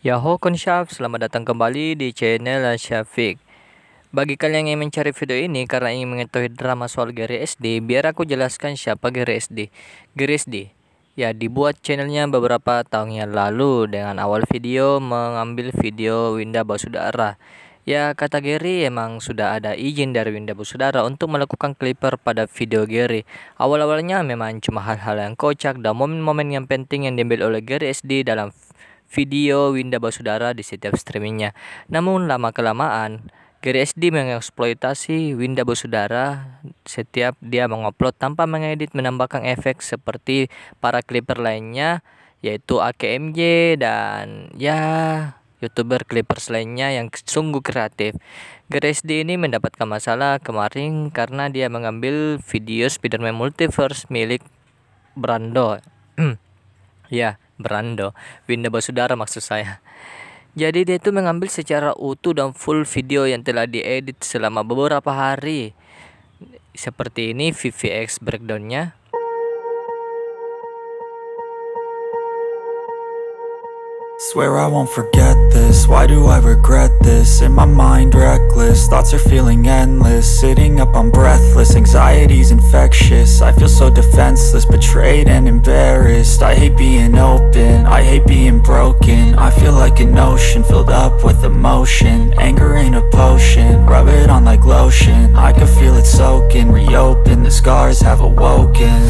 Yahoo Konsyaf, selamat datang kembali di channel Syafiq Bagi kalian yang ingin mencari video ini karena ingin mengetahui drama soal Gary SD Biar aku jelaskan siapa Gary SD Gary SD, ya dibuat channelnya beberapa tahun yang lalu Dengan awal video mengambil video Winda Basudara Ya kata Gary emang sudah ada izin dari Winda Basudara untuk melakukan clipper pada video Gary Awal-awalnya memang cuma hal-hal yang kocak dan momen-momen yang penting yang diambil oleh Gary SD dalam video video Winda Basudara di setiap streamingnya. Namun lama-kelamaan, Gary SD mengeksploitasi Winda Basudara setiap dia mengupload tanpa mengedit menambahkan efek seperti para clipper lainnya yaitu AKMJ dan ya youtuber clippers lainnya yang sungguh kreatif. Grace D ini mendapatkan masalah kemarin karena dia mengambil video spider Multiverse milik Brando. ya, Brando Winda Basudara maksud saya jadi dia itu mengambil secara utuh dan full video yang telah diedit selama beberapa hari seperti ini VVX breakdownnya Swear I won't forget this, why do I regret this? In my mind reckless, thoughts are feeling endless Sitting up, I'm breathless, anxiety's infectious I feel so defenseless, betrayed and embarrassed I hate being open, I hate being broken I feel like an ocean, filled up with emotion Anger ain't a potion, rub it on like lotion I can feel it soaking, reopen, the scars have awoken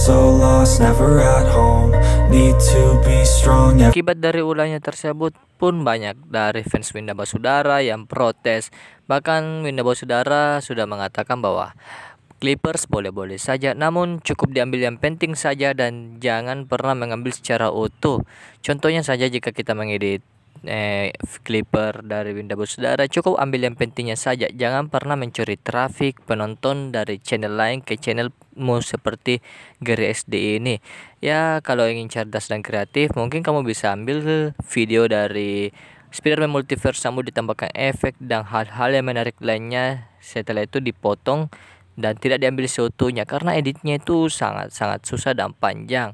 so lost, never at home Need to be strong Akibat dari ulahnya tersebut pun banyak dari fans Winda Basudara yang protes Bahkan Winda Basudara sudah mengatakan bahwa Clippers boleh-boleh saja, namun cukup diambil yang penting saja dan jangan pernah mengambil secara utuh. Contohnya saja jika kita mengedit eh, clipper dari Windows saudara cukup ambil yang pentingnya saja jangan pernah mencuri traffic penonton dari channel lain ke channelmu seperti Gary SD ini ya kalau ingin cerdas dan kreatif mungkin kamu bisa ambil video dari Spider-Man Multiverse kamu ditambahkan efek dan hal-hal yang menarik lainnya setelah itu dipotong dan tidak diambil seutuhnya karena editnya itu sangat-sangat susah dan panjang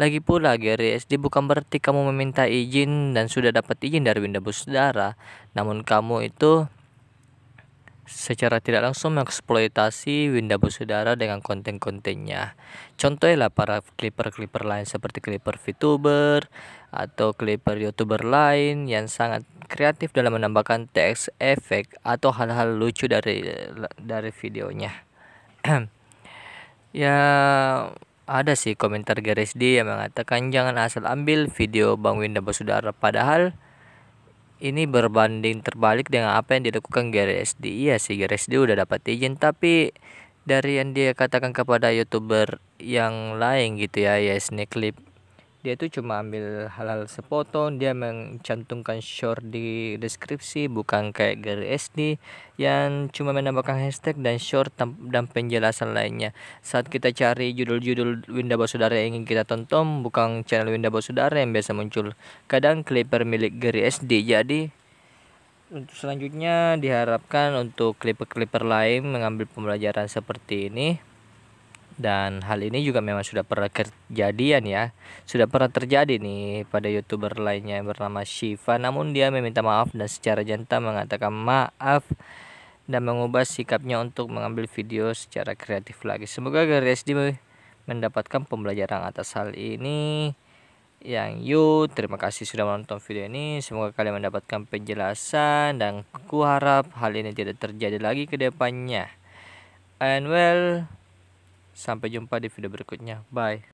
lagi pula Gary SD bukan berarti kamu meminta izin dan sudah dapat izin dari Winda Saudara. Namun kamu itu secara tidak langsung mengeksploitasi Winda Saudara dengan konten-kontennya. Contohnya lah para clipper-clipper lain seperti clipper VTuber atau clipper YouTuber lain yang sangat kreatif dalam menambahkan teks efek atau hal-hal lucu dari dari videonya. ya ada sih komentar garis D yang mengatakan jangan asal ambil video Bang Winda bersaudara padahal ini berbanding terbalik dengan apa yang dilakukan garis D. Iya sih garis D udah dapat izin tapi dari yang dia katakan kepada youtuber yang lain gitu ya ya snake clip dia itu cuma ambil hal-hal sepotong dia mencantumkan short di deskripsi bukan kayak gary SD yang cuma menambahkan hashtag dan short dan penjelasan lainnya saat kita cari judul-judul Winda Saudara yang ingin kita tonton bukan channel Winda Saudara yang biasa muncul kadang clipper milik gary SD jadi untuk selanjutnya diharapkan untuk clipper-clipper lain mengambil pembelajaran seperti ini dan hal ini juga memang sudah pernah kejadian ya sudah pernah terjadi nih pada youtuber lainnya yang bernama Shiva namun dia meminta maaf dan secara jantan mengatakan maaf dan mengubah sikapnya untuk mengambil video secara kreatif lagi semoga di mendapatkan pembelajaran atas hal ini yang you terima kasih sudah menonton video ini semoga kalian mendapatkan penjelasan dan ku harap hal ini tidak terjadi lagi ke depannya and well Sampai jumpa di video berikutnya. Bye.